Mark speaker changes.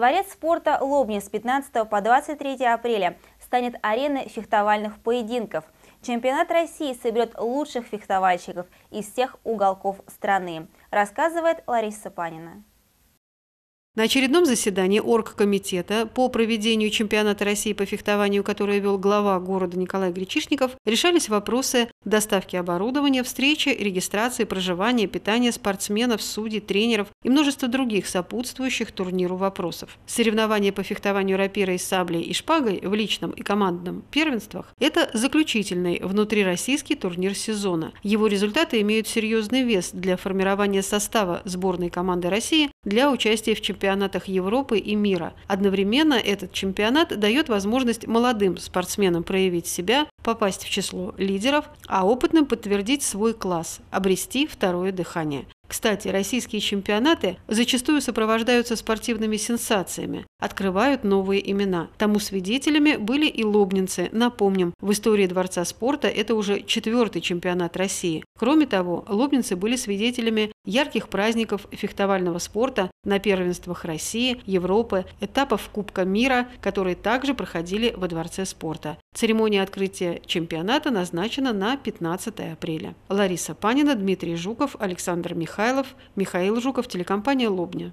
Speaker 1: Дворец спорта Лобня с 15 по 23 апреля станет ареной фехтовальных поединков. Чемпионат России соберет лучших фехтовальщиков из всех уголков страны, рассказывает Лариса Панина.
Speaker 2: На очередном заседании оргкомитета по проведению чемпионата России по фехтованию, который вел глава города Николай Гречишников, решались вопросы доставки оборудования, встречи, регистрации, проживания, питания спортсменов, судей, тренеров и множество других сопутствующих турниру вопросов. Соревнования по фехтованию рапирой, саблей и шпагой в личном и командном первенствах – это заключительный внутрироссийский турнир сезона. Его результаты имеют серьезный вес для формирования состава сборной команды России для участия в чемпионатах Европы и мира. Одновременно этот чемпионат дает возможность молодым спортсменам проявить себя, попасть в число лидеров, а опытным подтвердить свой класс, обрести второе дыхание. Кстати, российские чемпионаты зачастую сопровождаются спортивными сенсациями, открывают новые имена. Тому свидетелями были и лобнинцы. Напомним, в истории Дворца спорта это уже четвертый чемпионат России. Кроме того, лобнинцы были свидетелями Ярких праздников фехтовального спорта на первенствах России, Европы, этапов Кубка мира, которые также проходили во Дворце спорта. Церемония открытия чемпионата назначена на 15 апреля. Лариса Панина, Дмитрий Жуков, Александр Михайлов, Михаил Жуков, телекомпания «Лобня».